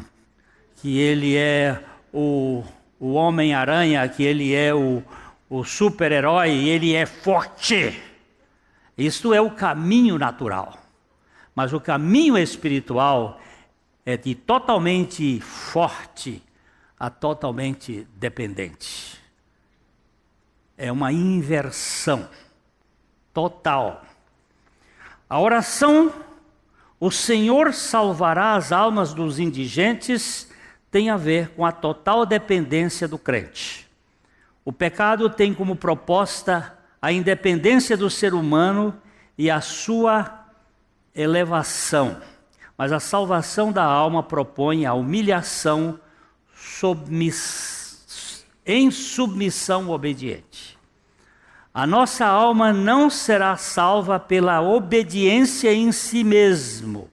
que ele é o, o Homem-Aranha, que ele é o, o super-herói, ele é forte. Isto é o caminho natural. Mas o caminho espiritual é de totalmente forte a totalmente dependente. É uma inversão total. A oração, o Senhor salvará as almas dos indigentes, tem a ver com a total dependência do crente. O pecado tem como proposta a independência do ser humano e a sua elevação. Mas a salvação da alma propõe a humilhação submiss... em submissão obediente. A nossa alma não será salva pela obediência em si mesmo,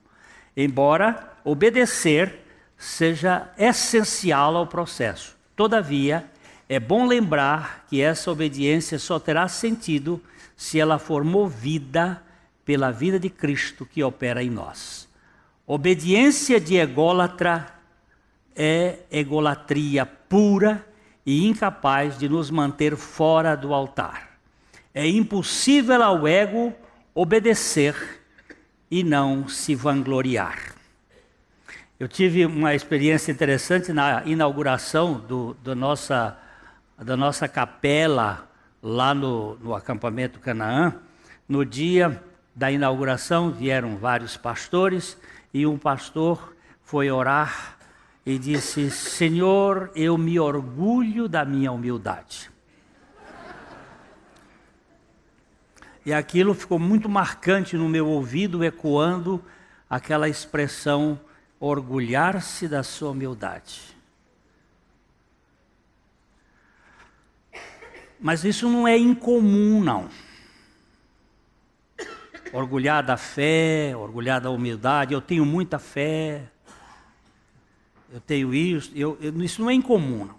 embora obedecer seja essencial ao processo. Todavia, é bom lembrar que essa obediência só terá sentido se ela for movida pela vida de Cristo que opera em nós. Obediência de ególatra é egolatria pura e incapaz de nos manter fora do altar. É impossível ao ego obedecer e não se vangloriar. Eu tive uma experiência interessante na inauguração do, do nossa, da nossa capela lá no, no acampamento Canaã. No dia da inauguração vieram vários pastores e um pastor foi orar e disse: Senhor, eu me orgulho da minha humildade. E aquilo ficou muito marcante no meu ouvido, ecoando aquela expressão orgulhar-se da sua humildade. Mas isso não é incomum, não. Orgulhar da fé, orgulhar da humildade, eu tenho muita fé eu tenho isso, eu, eu, isso não é incomum. Não.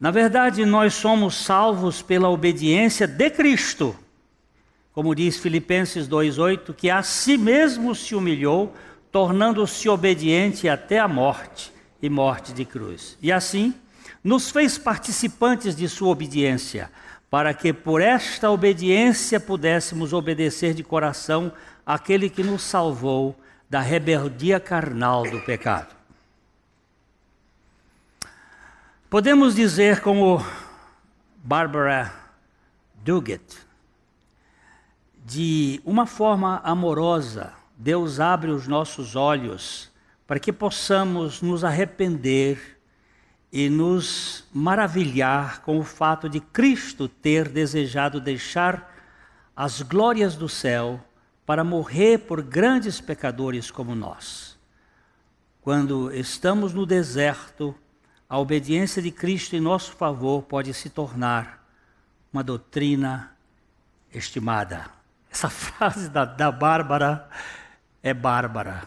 Na verdade, nós somos salvos pela obediência de Cristo. Como diz Filipenses 2:8, que a si mesmo se humilhou, tornando-se obediente até a morte e morte de cruz. E assim, nos fez participantes de sua obediência, para que por esta obediência pudéssemos obedecer de coração aquele que nos salvou da rebeldia carnal do pecado. Podemos dizer, como Barbara Duggett, de uma forma amorosa, Deus abre os nossos olhos para que possamos nos arrepender e nos maravilhar com o fato de Cristo ter desejado deixar as glórias do céu para morrer por grandes pecadores como nós. Quando estamos no deserto, a obediência de Cristo em nosso favor pode se tornar uma doutrina estimada. Essa frase da, da Bárbara é bárbara.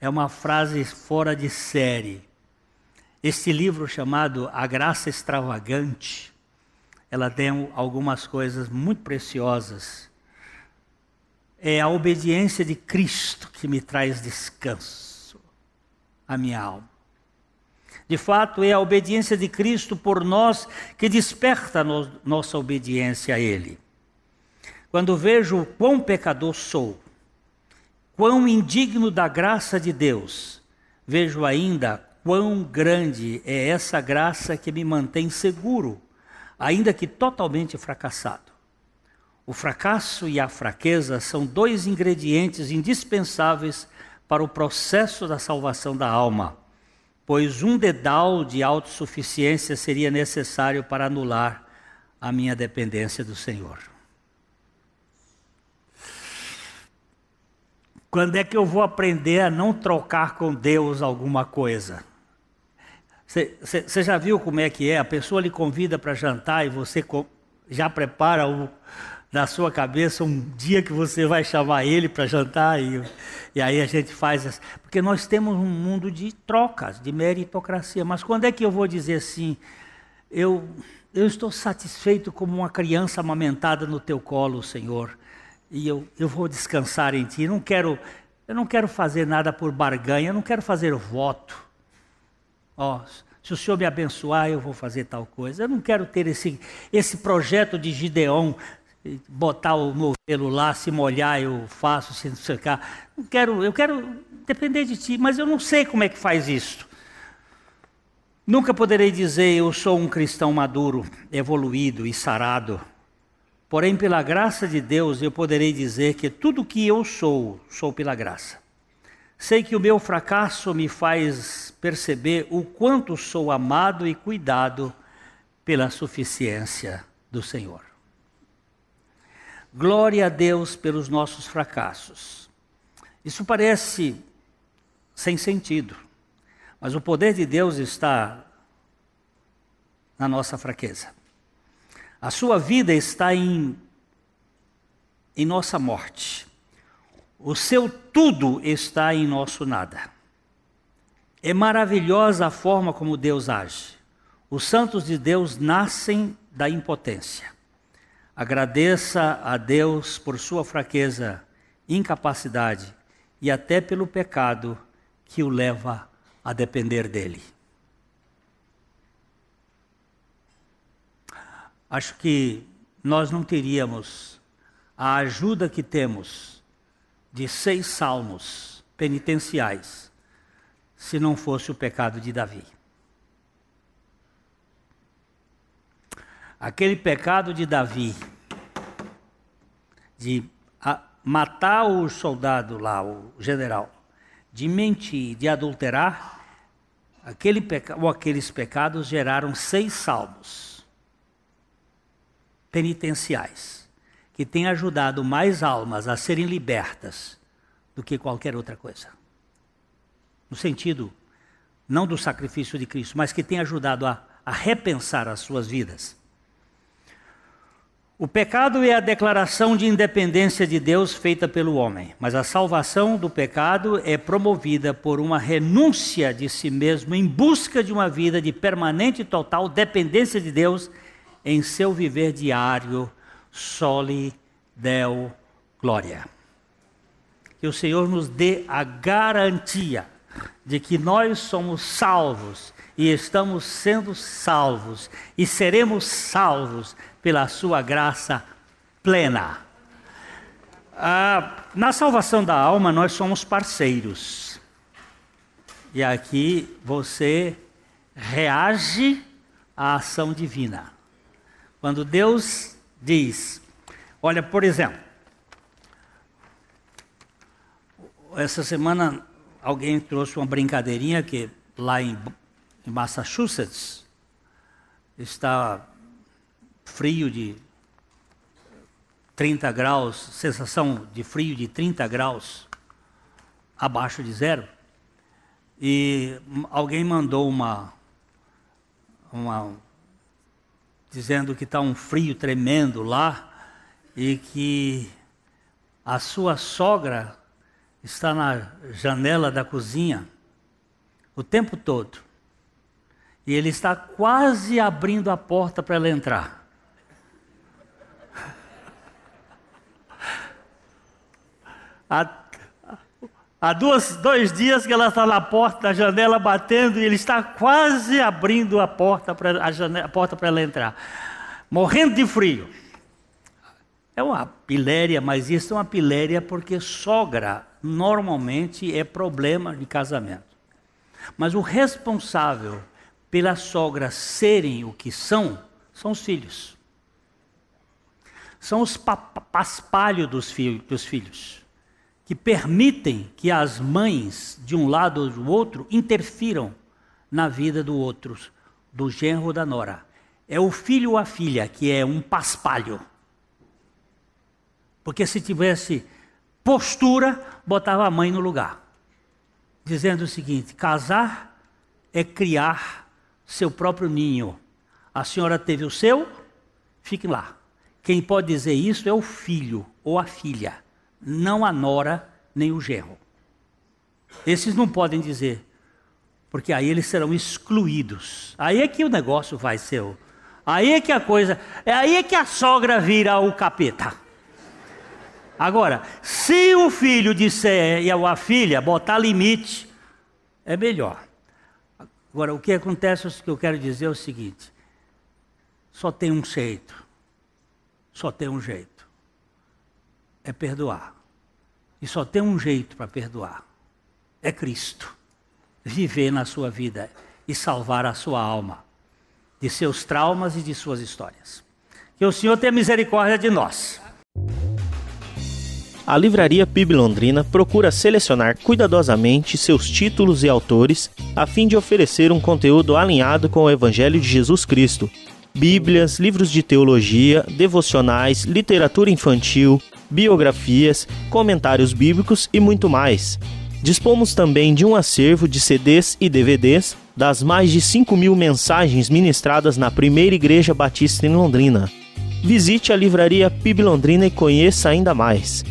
É uma frase fora de série. Este livro chamado A Graça Extravagante, ela tem algumas coisas muito preciosas é a obediência de Cristo que me traz descanso à minha alma. De fato, é a obediência de Cristo por nós que desperta no, nossa obediência a Ele. Quando vejo o quão pecador sou, quão indigno da graça de Deus, vejo ainda quão grande é essa graça que me mantém seguro, ainda que totalmente fracassado. O fracasso e a fraqueza são dois ingredientes indispensáveis para o processo da salvação da alma, pois um dedal de autossuficiência seria necessário para anular a minha dependência do Senhor. Quando é que eu vou aprender a não trocar com Deus alguma coisa? Você já viu como é que é? A pessoa lhe convida para jantar e você já prepara o na sua cabeça um dia que você vai chamar ele para jantar e, e aí a gente faz. Assim. Porque nós temos um mundo de trocas, de meritocracia. Mas quando é que eu vou dizer assim, eu, eu estou satisfeito como uma criança amamentada no teu colo, Senhor, e eu, eu vou descansar em ti, não quero. Eu não quero fazer nada por barganha, eu não quero fazer voto. Ó, oh, se o Senhor me abençoar, eu vou fazer tal coisa. Eu não quero ter esse, esse projeto de Gideon botar o meu celular, se molhar eu faço, se não sei Não quero, eu quero depender de ti, mas eu não sei como é que faz isso. Nunca poderei dizer eu sou um cristão maduro, evoluído e sarado. Porém, pela graça de Deus, eu poderei dizer que tudo que eu sou, sou pela graça. Sei que o meu fracasso me faz perceber o quanto sou amado e cuidado pela suficiência do Senhor. Glória a Deus pelos nossos fracassos. Isso parece sem sentido, mas o poder de Deus está na nossa fraqueza. A sua vida está em, em nossa morte. O seu tudo está em nosso nada. É maravilhosa a forma como Deus age. Os santos de Deus nascem da impotência. Agradeça a Deus por sua fraqueza, incapacidade e até pelo pecado que o leva a depender dele. Acho que nós não teríamos a ajuda que temos de seis salmos penitenciais se não fosse o pecado de Davi. Aquele pecado de Davi, de matar o soldado lá, o general, de mentir, de adulterar, aquele peca, ou aqueles pecados geraram seis salmos penitenciais, que têm ajudado mais almas a serem libertas do que qualquer outra coisa. No sentido, não do sacrifício de Cristo, mas que tem ajudado a, a repensar as suas vidas. O pecado é a declaração de independência de Deus feita pelo homem, mas a salvação do pecado é promovida por uma renúncia de si mesmo em busca de uma vida de permanente e total dependência de Deus em seu viver diário, soli deo glória. Que o Senhor nos dê a garantia de que nós somos salvos e estamos sendo salvos e seremos salvos pela sua graça plena. Ah, na salvação da alma, nós somos parceiros. E aqui você reage à ação divina. Quando Deus diz, olha, por exemplo, essa semana alguém trouxe uma brincadeirinha que lá em em Massachusetts, está frio de 30 graus, sensação de frio de 30 graus abaixo de zero. E alguém mandou uma, uma dizendo que está um frio tremendo lá e que a sua sogra está na janela da cozinha o tempo todo e ele está quase abrindo a porta para ela entrar. Até Há duas, dois dias que ela está na porta, na janela batendo, e ele está quase abrindo a porta para a porta para ela entrar. Morrendo de frio. É uma piléria, mas isso é uma piléria porque sogra normalmente é problema de casamento. Mas o responsável pela sogra serem o que são, são os filhos. São os paspalhos dos, dos filhos, que permitem que as mães, de um lado ou do outro, interfiram na vida do outro, do genro ou da nora. É o filho ou a filha que é um paspalho. Porque se tivesse postura, botava a mãe no lugar. Dizendo o seguinte: casar é criar seu próprio ninho. A senhora teve o seu, fique lá. Quem pode dizer isso é o filho ou a filha, não a nora nem o genro. Esses não podem dizer, porque aí eles serão excluídos. Aí é que o negócio vai ser. Aí é que a coisa. É aí é que a sogra vira o capeta. Agora, se o filho disser e a filha botar limite, é melhor. Agora, o que acontece, é o que eu quero dizer é o seguinte: só tem um jeito. Só tem um jeito. É perdoar. E só tem um jeito para perdoar: é Cristo. Viver na sua vida e salvar a sua alma de seus traumas e de suas histórias. Que o Senhor tenha misericórdia de nós a Livraria PIB Londrina procura selecionar cuidadosamente seus títulos e autores a fim de oferecer um conteúdo alinhado com o Evangelho de Jesus Cristo. Bíblias, livros de teologia, devocionais, literatura infantil, biografias, comentários bíblicos e muito mais. Dispomos também de um acervo de CDs e DVDs das mais de 5 mil mensagens ministradas na primeira Igreja Batista em Londrina. Visite a livraria PIB Londrina e conheça ainda mais.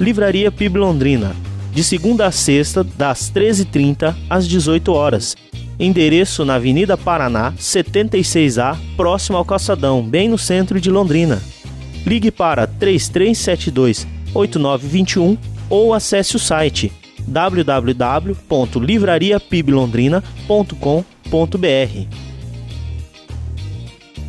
Livraria PIB Londrina, de segunda a sexta, das 13h30 às 18 horas. Endereço na Avenida Paraná, 76A, próximo ao Calçadão, bem no centro de Londrina. Ligue para 3372 8921 ou acesse o site www.livrariapiblondrina.com.br.